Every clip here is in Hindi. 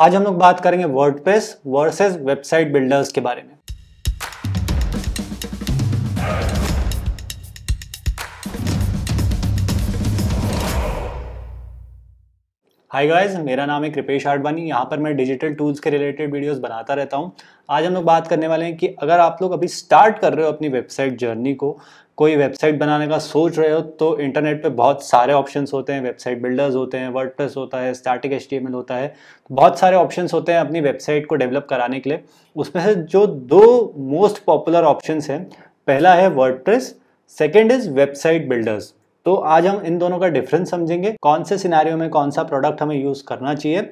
आज हम लोग बात करेंगे वर्डप्रेस वर्सेस वेबसाइट बिल्डर्स के बारे में हाय गाइस मेरा नाम है कृपेश आडवाणी यहाँ पर मैं डिजिटल टूल्स के रिलेटेड वीडियोस बनाता रहता हूँ आज हम लोग बात करने वाले हैं कि अगर आप लोग अभी स्टार्ट कर रहे हो अपनी वेबसाइट जर्नी को कोई वेबसाइट बनाने का सोच रहे हो तो इंटरनेट पे बहुत सारे ऑप्शंस होते हैं वेबसाइट बिल्डर्स होते हैं वर्ड होता है स्टैटिक एच होता है बहुत सारे ऑप्शंस होते हैं अपनी वेबसाइट को डेवलप कराने के लिए उसमें से जो दो मोस्ट पॉपुलर ऑप्शंस हैं पहला है word second is website builders तो आज हम इन दोनों का डिफरेंस समझेंगे कौन से सिनारी में कौन सा प्रोडक्ट हमें यूज़ करना चाहिए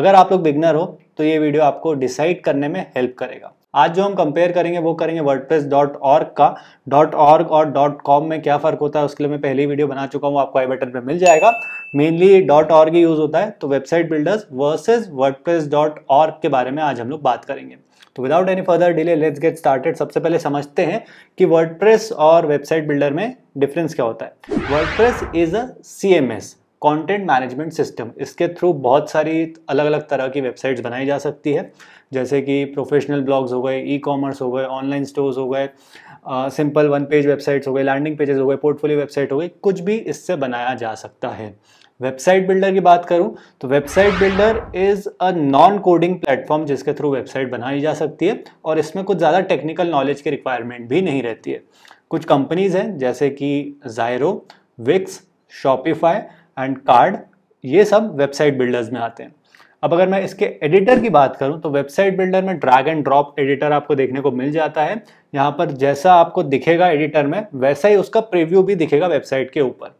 अगर आप लोग बिगनर हो तो ये वीडियो आपको डिसाइड करने में हेल्प करेगा आज जो हम कंपेयर करेंगे वो करेंगे वर्डप्रेस डॉट ऑर्ग का डॉट ऑर्ग और डॉट कॉम में क्या फ़र्क होता है उसके लिए मैं पहली वीडियो बना चुका हूँ आपको आई बटन पर मिल जाएगा मेनली डॉट ऑर्ग ही यूज़ होता है तो website builders versus WordPress dot org के बारे में आज हम लोग बात करेंगे तो without any further delay let's get started सबसे पहले समझते हैं कि वर्डप्रेस और वेबसाइट बिल्डर में डिफरेंस क्या होता है WordPress is a C M S content management system इसके थ्रू बहुत सारी अलग अलग तरह की वेबसाइट्स बनाई जा सकती है जैसे कि प्रोफेशनल ब्लॉग्स हो गए ई कॉमर्स हो गए ऑनलाइन स्टोर्स हो गए सिंपल वन पेज वेबसाइट्स हो गए लैंडिंग पेजेस हो गए पोर्टफोलियो वेबसाइट हो गई कुछ भी इससे बनाया जा सकता है वेबसाइट बिल्डर की बात करूं तो website builder is a non coding platform जिसके थ्रू वेबसाइट बनाई जा सकती है और इसमें कुछ ज़्यादा टेक्निकल नॉलेज की रिक्वायरमेंट भी नहीं रहती है कुछ कंपनीज़ हैं जैसे कि Zyro Wix Shopify and Carrd ये सब वेबसाइट बिल्डर्स में आते हैं अब अगर मैं इसके एडिटर की बात करूं तो वेबसाइट बिल्डर में ड्रैग एंड ड्रॉप एडिटर आपको देखने को मिल जाता है यहाँ पर जैसा आपको दिखेगा एडिटर में वैसा ही उसका प्रीव्यू भी दिखेगा वेबसाइट के ऊपर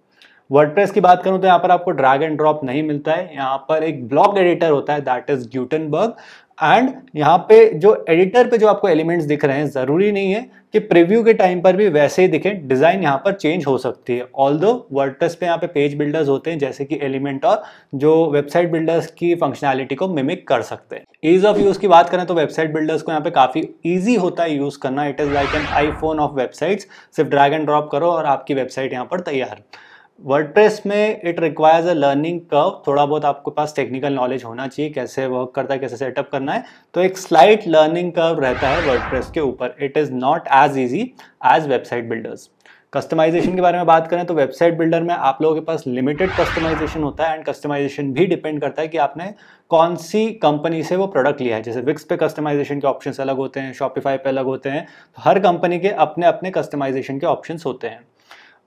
वर्डप्रेस की बात करूं तो यहाँ पर आपको ड्रैग एंड ड्रॉप नहीं मिलता है यहाँ पर एक ब्लॉग एडिटर होता है दैट इज ग्यूटनबर्ग एंड यहाँ पे जो एडिटर पे जो आपको एलिमेंट्स दिख रहे हैं ज़रूरी नहीं है कि प्रीव्यू के टाइम पर भी वैसे ही दिखें डिज़ाइन यहाँ पर चेंज हो सकती है ऑल दो वर्डप्रेस पे यहाँ पे पेज बिल्डर्स होते हैं जैसे कि एलिमेंट और जो वेबसाइट बिल्डर्स की फंक्शनैलिटी को मिमिक कर सकते हैं ईज ऑफ यूज़ की बात करें तो वेबसाइट बिल्डर्स को यहाँ पे काफ़ी ईजी होता है यूज़ करना it is like an iPhone of websites सिर्फ ड्रैग एंड ड्रॉप करो और आपकी वेबसाइट यहाँ पर तैयार वर्डप्रेस में it requires a learning curve थोड़ा बहुत आपके पास टेक्निकल नॉलेज होना चाहिए कैसे वर्क करता है कैसे सेटअप करना है तो एक स्लाइट लर्निंग कर्व रहता है वर्डप्रेस के ऊपर it is not as easy as website builders customisation के बारे में बात करें तो वेबसाइट बिल्डर में आप लोगों के पास लिमिटेड कस्टमाइजेशन होता है एंड कस्टमाइजेशन भी डिपेंड करता है कि आपने कौन सी कंपनी से वो प्रोडक्ट लिया है जैसे विक्स पे कस्टमाइजेशन के ऑप्शंस अलग होते हैं शॉपिफाई पे अलग होते हैं तो हर कंपनी के अपने अपने कस्टमाइजेशन के ऑप्शंस होते हैं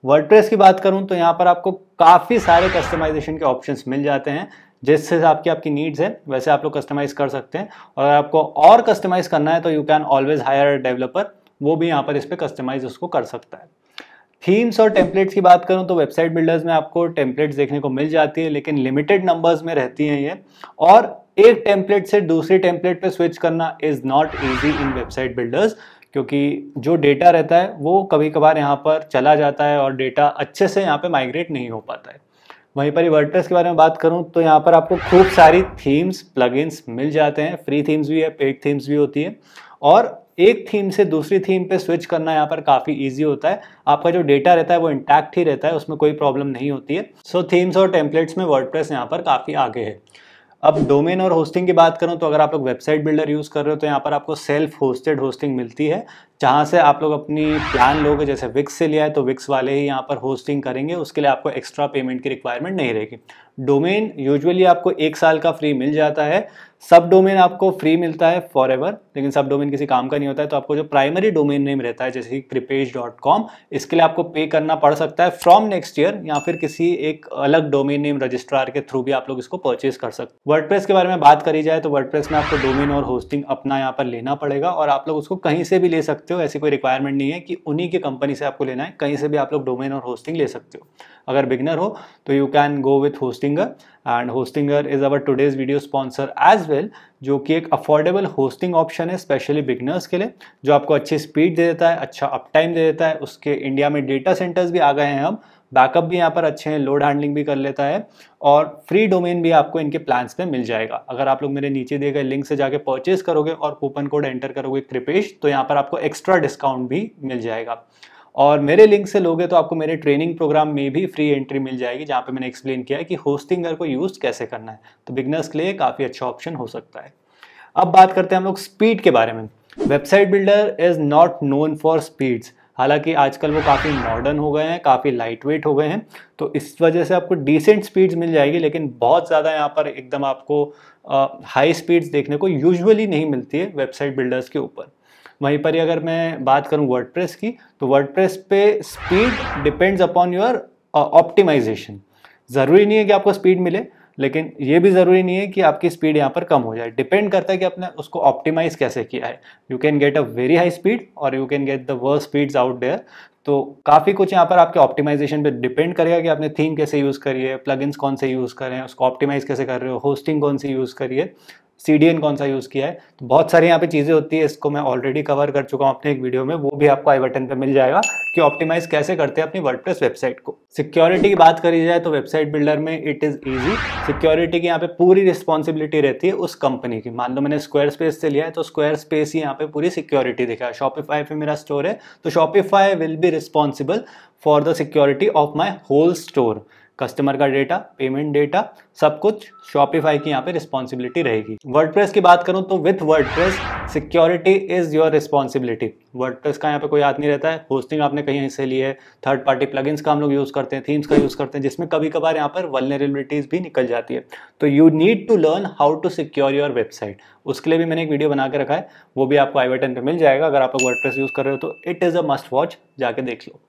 वर्डप्रेस की बात करूं तो यहाँ पर आपको काफ़ी सारे कस्टमाइजेशन के ऑप्शंस मिल जाते हैं जिस हिसाब की आपकी नीड्स है वैसे आप लोग कस्टमाइज़ कर सकते हैं और अगर आपको और कस्टमाइज़ करना है तो you can always hire developer वो भी यहाँ पर इस पर कस्टमाइज उसको कर सकता है थीम्स और टेम्पलेट्स की बात करूँ तो वेबसाइट बिल्डर्स में आपको टेम्पलेट्स देखने को मिल जाती है लेकिन लिमिटेड नंबर्स में रहती हैं ये और एक टेम्पलेट से दूसरे टेम्पलेट पे स्विच करना is not easy in website builders क्योंकि जो डेटा रहता है वो कभी कभार यहाँ पर चला जाता है और डेटा अच्छे से यहाँ पे माइग्रेट नहीं हो पाता है वहीं पर वर्डप्रेस के बारे में बात करूँ तो यहाँ पर आपको खूब सारी थीम्स प्लगइन्स मिल जाते हैं फ्री थीम्स भी है पेड थीम्स भी होती है और एक थीम से दूसरी थीम पे स्विच करना यहाँ पर काफ़ी इजी होता है आपका जो डेटा रहता है वो इंटैक्ट ही रहता है उसमें कोई प्रॉब्लम नहीं होती है सो so, थीम्स और टेम्पलेट्स में वर्डप्रेस यहाँ पर काफ़ी आगे है अब डोमेन और होस्टिंग की बात करूँ तो अगर आप लोग वेबसाइट बिल्डर यूज़ कर रहे हो तो यहाँ पर आपको सेल्फ होस्टेड होस्टिंग मिलती है जहाँ से आप लोग अपनी प्लान लोगे जैसे विक्स से लिया है तो विक्स वाले ही यहाँ पर होस्टिंग करेंगे उसके लिए आपको एक्स्ट्रा पेमेंट की रिक्वायरमेंट नहीं रहेगी डोमेन यूजुअली आपको एक साल का फ्री मिल जाता है सब डोमेन आपको फ्री मिलता है फॉर एवर लेकिन सब डोमेन किसी काम का नहीं होता है तो आपको जो प्राइमरी डोमेन नेम रहता है जैसे कि कृपेश डॉट कॉम इसके लिए आपको पे करना पड़ सकता है फ्रॉम नेक्स्ट ईयर या फिर किसी एक अलग डोमेन नेम रजिस्ट्रार के थ्रू भी आप लोग इसको परचेज कर सकते हैं वर्ड के बारे में बात करी जाए तो वर्ड में आपको डोमेन और होस्टिंग अपना यहाँ पर लेना पड़ेगा और आप लोग उसको कहीं से भी ले सकते सकते हो ऐसी कोई रिक्वायरमेंट नहीं है कि उन्हीं के कंपनी से आपको लेना है कहीं से भी आप लोग डोमेन और होस्टिंग ले सकते हो अगर बिगनर हो तो you can go with Hostinger and Hostinger is our today's video sponsor as well जो कि एक अफोर्डेबल होस्टिंग ऑप्शन है स्पेशली बिगनर्स के लिए जो आपको अच्छी स्पीड दे देता है अच्छा अप टाइम दे देता है उसके इंडिया में डेटा सेंटर्स भी आ गए हैं अब बैकअप भी यहाँ पर अच्छे हैं लोड हैंडलिंग भी कर लेता है और फ्री डोमेन भी आपको इनके प्लान्स में मिल जाएगा अगर आप लोग मेरे नीचे दिए गए लिंक से जाके परचेज करोगे और कूपन कोड एंटर करोगे कृपेश तो यहाँ पर आपको एक्स्ट्रा डिस्काउंट भी मिल जाएगा और मेरे लिंक से लोगे तो आपको मेरे ट्रेनिंग प्रोग्राम में भी फ्री एंट्री मिल जाएगी जहाँ पे मैंने एक्सप्लेन किया है कि होस्टिंगर को यूज़ कैसे करना है तो बिगनर्स के लिए काफ़ी अच्छा ऑप्शन हो सकता है अब बात करते हैं हम लोग स्पीड के बारे में website builder is not known for speeds हालांकि आजकल वो काफ़ी मॉडर्न हो गए हैं काफ़ी लाइट वेट हो गए हैं तो इस वजह से आपको डिसेंट स्पीड्स मिल जाएगी लेकिन बहुत ज़्यादा यहाँ पर एकदम आपको हाई स्पीड्स देखने को यूजुअली नहीं मिलती है वेबसाइट बिल्डर्स के ऊपर वहीं पर ही अगर मैं बात करूँ वर्ड की तो वर्ड पे speed depends upon your optimisation ज़रूरी नहीं है कि आपको स्पीड मिले लेकिन ये भी ज़रूरी नहीं है कि आपकी स्पीड यहाँ पर कम हो जाए डिपेंड करता है कि आपने उसको ऑप्टिमाइज़ कैसे किया है you can get a very high speed और you can get the worst speeds out there तो काफ़ी कुछ यहाँ पर आपके ऑप्टिमाइजेशन पे डिपेंड करेगा कि आपने थीम कैसे यूज़ करिए प्लगइन्स कौन से यूज़ करें उसको ऑप्टिमाइज़ कैसे कर रहे हो होस्टिंग कौन सी यूज़ करिए सी कौन सा यूज़ किया है तो बहुत सारी यहाँ पे चीज़ें होती है इसको मैं ऑलरेडी कवर कर चुका हूँ अपने एक वीडियो में वो भी आपको आई बटन पर मिल जाएगा कि ऑप्टिमाइज कैसे करते हैं अपनी वर्डप्रेस वेबसाइट को सिक्योरिटी की बात करी जाए तो वेबसाइट बिल्डर में इट इज़ ईजी सिक्योरिटी की यहाँ पे पूरी रिस्पॉन्सिबिलिटी रहती है उस कंपनी की मान लो मैंने स्क्वायर स्पेस से लिया है तो स्क्वायर स्पेस ही यहाँ पे पूरी सिक्योरिटी दिखा है शॉपिफाई पे मेरा स्टोर है तो Shopify will be responsible for the security of my whole store customer का डेटा पेमेंट डेटा सब कुछ शॉपिफाई की यहाँ पे रिस्पॉन्सिबिलिटी रहेगी वर्डप्रेस की बात करूँ तो with WordPress security is your responsibility WordPress का यहाँ पे कोई याद नहीं रहता है होस्टिंग आपने कहीं से ली है थर्ड पार्टी प्लगइन्स का हम लोग यूज़ करते हैं थीम्स का यूज़ करते हैं जिसमें कभी कभार यहाँ पर वलनरेबिलिटीज़ भी निकल जाती है तो you need to learn how to secure your website उसके लिए भी मैंने एक वीडियो बना के रखा है वो भी आपको आई बटन पर मिल जाएगा अगर आप वर्ड यूज़ कर रहे हो तो it is a must watch जाके देख लो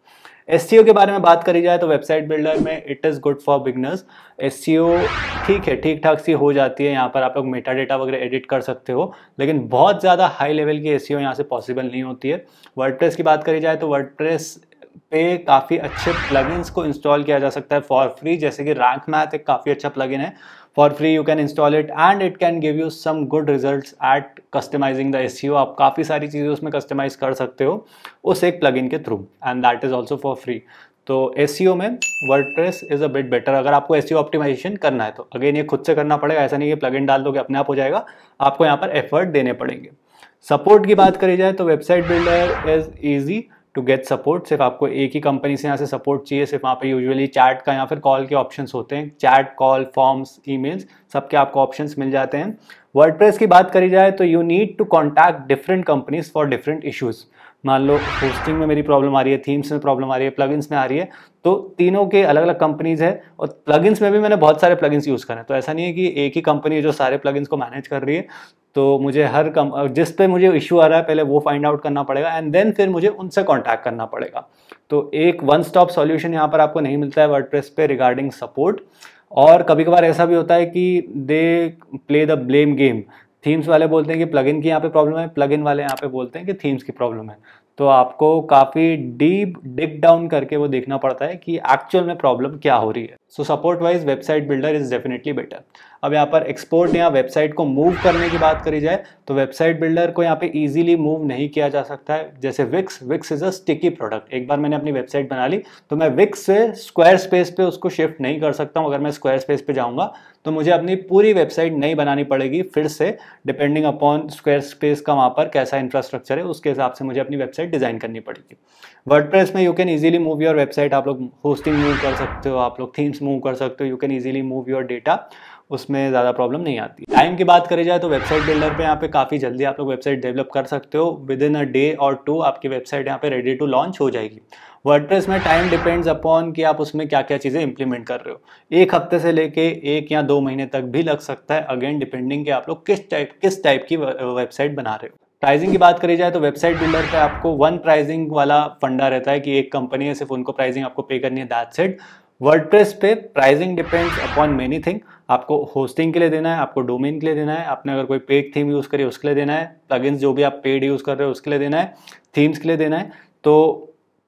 एस e के बारे में बात करी जाए तो वेबसाइट बिल्डर में it is good for beginners S e ठीक है ठीक ठाक सी हो जाती है यहाँ पर आप लोग मेटा डेटा वगैरह एडिट कर सकते हो लेकिन बहुत ज़्यादा हाई लेवल की एस e यहाँ से पॉसिबल नहीं होती है वर्ड की बात करी जाए तो वर्ड पे काफ़ी अच्छे प्लगइन्स को इंस्टॉल किया जा सकता है फॉर फ्री जैसे कि रैंक मैथ एक काफ़ी अच्छा प्लगइन है for free you can install it and it can give you some good result at customising the S आप काफ़ी सारी चीज़ें उसमें कस्टमाइज कर सकते हो उस एक प्लगइन के through and that is also for free तो एस e में word is a bit better अगर आपको एस ऑप्टिमाइजेशन e करना है तो अगेन ये खुद से करना पड़ेगा ऐसा नहीं कि प्लग इन डाल कि अपने आप हो जाएगा आपको यहाँ पर एफर्ट देने पड़ेंगे सपोर्ट की बात करी जाए तो website builder is easy to get support सिर्फ आपको एक ही कंपनी से यहाँ से सपोर्ट चाहिए सिर्फ वहाँ पर यूजुअली चैट का या फिर कॉल के ऑप्शंस होते हैं चैट कॉल फॉर्म्स ईमेल्स सब के आपको ऑप्शंस मिल जाते हैं वर्डप्रेस की बात करी जाए तो you need to contact different companies for different issues मान लो होस्टिंग में मेरी प्रॉब्लम आ रही है थीम्स में प्रॉब्लम आ रही है प्लगइन्स में आ रही है तो तीनों के अलग अलग कंपनीज है और प्लगइन्स में भी मैंने बहुत सारे प्लगइन्स यूज़ करें तो ऐसा नहीं है कि एक ही कंपनी जो सारे प्लगइन्स को मैनेज कर रही है तो मुझे हर कम जिस पे मुझे इशू आ रहा है पहले वो फाइंड आउट करना पड़ेगा एंड देन फिर मुझे उनसे कॉन्टैक्ट करना पड़ेगा तो एक वन स्टॉप सॉल्यूशन यहाँ पर आपको नहीं मिलता है वर्ड प्रेस रिगार्डिंग सपोर्ट और कभी कभार ऐसा भी होता है कि they play the blame game themes वाले बोलते हैं कि प्लगइन की यहाँ पे प्रॉब्लम है प्लगइन वाले यहाँ पे बोलते हैं कि थीम्स की प्रॉब्लम है तो आपको काफ़ी डीप डिक डाउन करके वो देखना पड़ता है कि एक्चुअल में प्रॉब्लम क्या हो रही है so support wise website builder is definitely better अब यहाँ पर एक्सपोर्ट या वेबसाइट को मूव करने की बात करी जाए तो वेबसाइट बिल्डर को यहाँ पे इजीली मूव नहीं किया जा सकता है जैसे Wix Wix is a sticky product एक बार मैंने अपनी वेबसाइट बना ली तो मैं विक्स से स्क्वायर स्पेस पे उसको शिफ्ट नहीं कर सकता हूँ अगर मैं स्क्वायर स्पेस पे जाऊँगा तो मुझे अपनी पूरी वेबसाइट नहीं बनानी पड़ेगी फिर से डिपेंडिंग अपॉन स्क्वायर स्पेस का वहाँ पर कैसा इंफ्रास्ट्रक्चर है उसके हिसाब से मुझे अपनी वेबसाइट डिज़ाइन करनी पड़ेगी वर्ड में you can easily move your website आप लोग होस्टिंग मूव कर सकते हो आप लोग थीम्स मूव कर सकते हो you can easily move your data उसमें ज़्यादा प्रॉब्लम नहीं आती टाइम की बात करी जाए तो वेबसाइट बिल्डर पे यहाँ पे काफ़ी जल्दी आप लोग वेबसाइट डेवलप कर सकते हो विद इन अ डे और टू आपकी वेबसाइट यहाँ पे रेडी टू लॉन्च हो जाएगी वर्डप्रेस में टाइम डिपेंड्स अपॉन कि आप उसमें क्या क्या चीज़ें इंप्लीमेंट कर रहे हो एक हफ्ते से लेके एक या दो महीने तक भी लग सकता है अगेन डिपेंडिंग कि आप लोग किस टाइप किस टाइप की वेबसाइट बना रहे हो प्राइजिंग की बात करी जाए तो वेबसाइट बिल्डर पे आपको वन प्राइजिंग वाला फंडा रहता है कि एक कंपनी है सिर्फ उनको प्राइजिंग आपको पे करनी है दैट सेट प्रेस पे pricing depends upon many thing आपको होस्टिंग के लिए देना है आपको डोमेन के लिए देना है आपने अगर कोई पेड थीम यूज़ करी उसके लिए देना है प्लगइन्स जो भी आप पेड यूज़ कर रहे हो उसके लिए देना है थीम्स के लिए देना है तो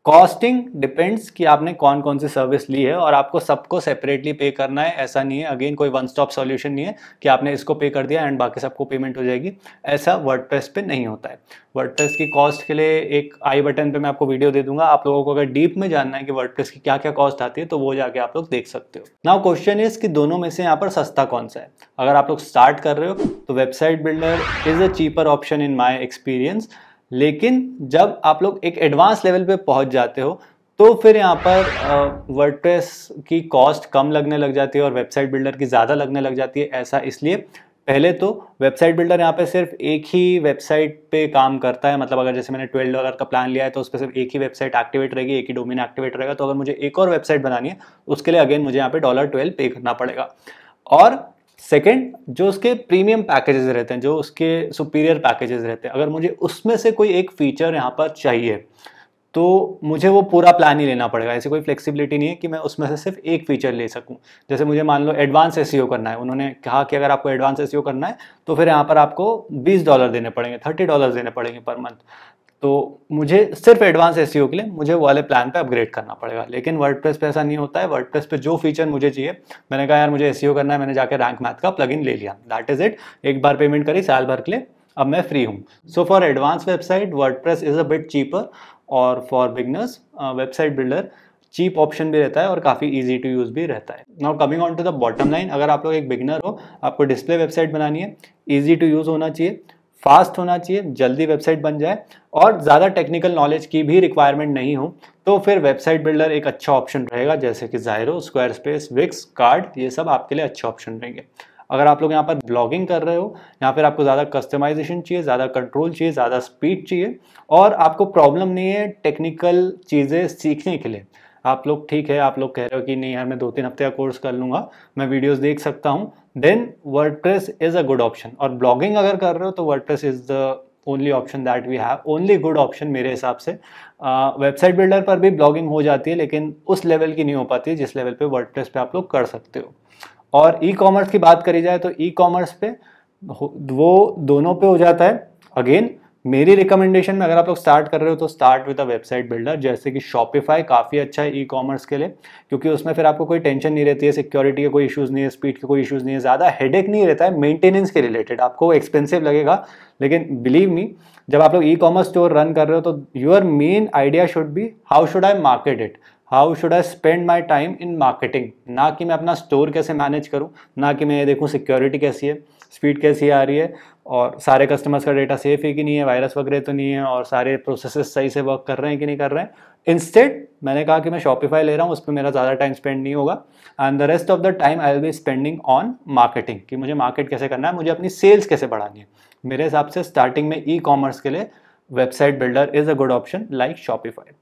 कॉस्टिंग डिपेंड्स कि आपने कौन कौन सी सर्विस ली है और आपको सबको सेपरेटली पे करना है ऐसा नहीं है अगेन कोई वन स्टॉप सॉल्यूशन नहीं है कि आपने इसको पे कर दिया एंड बाकी सबको पेमेंट हो जाएगी ऐसा वर्डप्रेस पे नहीं होता है वर्डप्रेस की कॉस्ट के लिए एक आई बटन पे मैं आपको वीडियो दे दूंगा आप लोगों को अगर डीप में जानना है कि वर्डप्रेस की क्या क्या कॉस्ट आती है तो वो जाके आप लोग देख सकते हो नाउ क्वेश्चन इज कि दोनों में से यहाँ पर सस्ता कौन सा है अगर आप लोग स्टार्ट कर रहे हो तो website builder is a cheaper option in my experience लेकिन जब आप लोग एक एडवांस लेवल पे पहुंच जाते हो तो फिर यहाँ पर वर्डप्रेस की कॉस्ट कम लगने लग जाती है और वेबसाइट बिल्डर की ज़्यादा लगने लग जाती है ऐसा इसलिए पहले तो वेबसाइट बिल्डर यहाँ पे सिर्फ एक ही वेबसाइट पे काम करता है मतलब अगर जैसे मैंने ट्वेल्व डॉलर का प्लान लिया है तो उस पर सिर्फ एक ही वेबसाइट एक्टिवेट रहेगी एक ही डोमेन एक्टिवेट रहेगा तो अगर मुझे एक और वेबसाइट बनानी है उसके लिए अगेन मुझे यहाँ पे डॉलर ट्वेल्व पे करना पड़ेगा और सेकेंड जो उसके प्रीमियम पैकेजेस रहते हैं जो उसके सुपीरियर पैकेजेस रहते हैं अगर मुझे उसमें से कोई एक फीचर यहाँ पर चाहिए तो मुझे वो पूरा प्लान ही लेना पड़ेगा ऐसी कोई फ्लेक्सिबिलिटी नहीं है कि मैं उसमें से सिर्फ एक फीचर ले सकूं जैसे मुझे मान लो एडवांस एस e करना है उन्होंने कहा कि अगर आपको एडवांस एस e करना है तो फिर यहाँ पर आपको बीस डॉलर देने पड़ेंगे थर्टी डॉलर देने पड़ेंगे पर मंथ तो मुझे सिर्फ एडवांस एस e के लिए मुझे वाले प्लान पे अपग्रेड करना पड़ेगा लेकिन वर्ड पे ऐसा नहीं होता है वर्ड पे जो फीचर मुझे चाहिए मैंने कहा यार मुझे एस e करना है मैंने जाकर रैंक मैथ का प्लगइन ले लिया दैट इज़ इट एक बार पेमेंट करी साल भर के लिए अब मैं फ्री हूँ so for advance website Word is a bit cheaper और for beginners website builder cheap option भी रहता है और काफ़ी इजी टू यूज़ भी रहता है now coming on to the bottom line अगर आप लोग एक बिगनर हो आपको डिस्प्ले वेबसाइट बनानी है इजी टू यूज़ होना चाहिए फास्ट होना चाहिए जल्दी वेबसाइट बन जाए और ज़्यादा टेक्निकल नॉलेज की भी रिक्वायरमेंट नहीं हो तो फिर वेबसाइट बिल्डर एक अच्छा ऑप्शन रहेगा जैसे कि Zyro Squarespace Wix card ये सब आपके लिए अच्छे ऑप्शन रहेंगे अगर आप लोग यहाँ पर ब्लॉगिंग कर रहे हो यहाँ पर आपको ज़्यादा कस्टमाइजेशन चाहिए ज़्यादा कंट्रोल चाहिए ज़्यादा स्पीड चाहिए और आपको प्रॉब्लम नहीं है टेक्निकल चीज़ें सीखने के लिए आप लोग ठीक है आप लोग कह रहे हो कि नहीं यार मैं दो तीन हफ्ते का कोर्स कर लूँगा मैं वीडियोस देख सकता हूँ then WordPress is a good option और ब्लॉगिंग अगर कर रहे हो तो WordPress is the only option that we have only good option मेरे हिसाब से वेबसाइट uh, बिल्डर पर भी ब्लॉगिंग हो जाती है लेकिन उस लेवल की नहीं हो पाती है जिस लेवल पे वर्डप्रेस पे आप लोग कर सकते हो और ई e कॉमर्स की बात करी जाए तो ई e कॉमर्स पे वो दोनों पे हो जाता है अगेन मेरी रिकमेंडेशन में अगर आप लोग स्टार्ट कर रहे हो तो start with a website builder जैसे कि शॉपिफाई काफ़ी अच्छा है ई कॉमर्स के लिए क्योंकि उसमें फिर आपको कोई टेंशन नहीं रहती है सिक्योरिटी के कोई इशूज़ नहीं है स्पीड के कोई इशूज़ नहीं है ज़्यादा हेडेक नहीं रहता है मेंटेनेंस के रिलेटेड आपको एक्सपेंसिव लगेगा लेकिन बिलीव मी जब आप लोग ई कॉमर्स स्टोर रन कर रहे हो तो your main idea should be how should I market it how should I spend my time in marketing ना कि मैं अपना स्टोर कैसे मैनेज करूँ ना कि मैं ये देखूँ सिक्योरिटी कैसी है स्पीड कैसी आ रही है और सारे कस्टमर्स का डेटा सेफ है कि नहीं है वायरस वगैरह तो नहीं है और सारे प्रोसेस सही से वर्क कर रहे हैं कि नहीं कर रहे हैं इंस्टेड मैंने कहा कि मैं शॉपिफाई ले रहा हूँ उस पर मेरा ज़्यादा टाइम स्पेंड नहीं होगा and the rest of the time I will be spending on marketing कि मुझे मार्केट कैसे करना है मुझे अपनी सेल्स कैसे बढ़ानी है मेरे हिसाब से स्टार्टिंग में ई कॉमर्स के लिए website builder is a good option like Shopify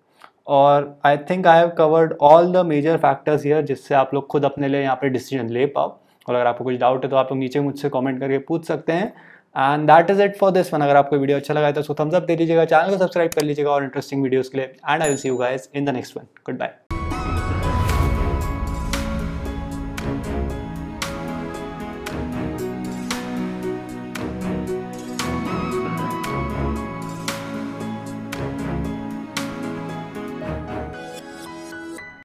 और I think I have covered all the major factors here जिससे आप लोग खुद अपने लिए यहाँ पर डिसीजन ले पाओ और अगर आपको कुछ डाउट है तो आप लोग नीचे मुझसे कमेंट करके पूछ सकते हैं and that is it for this one अगर आपको वीडियो अच्छा लगा तो उसको थम्स अप दे दीजिएगा चैनल को सब्सक्राइब कर लीजिएगा और इंटरेस्टिंग वीडियोस के लिए and I will see you guys in the next one good bye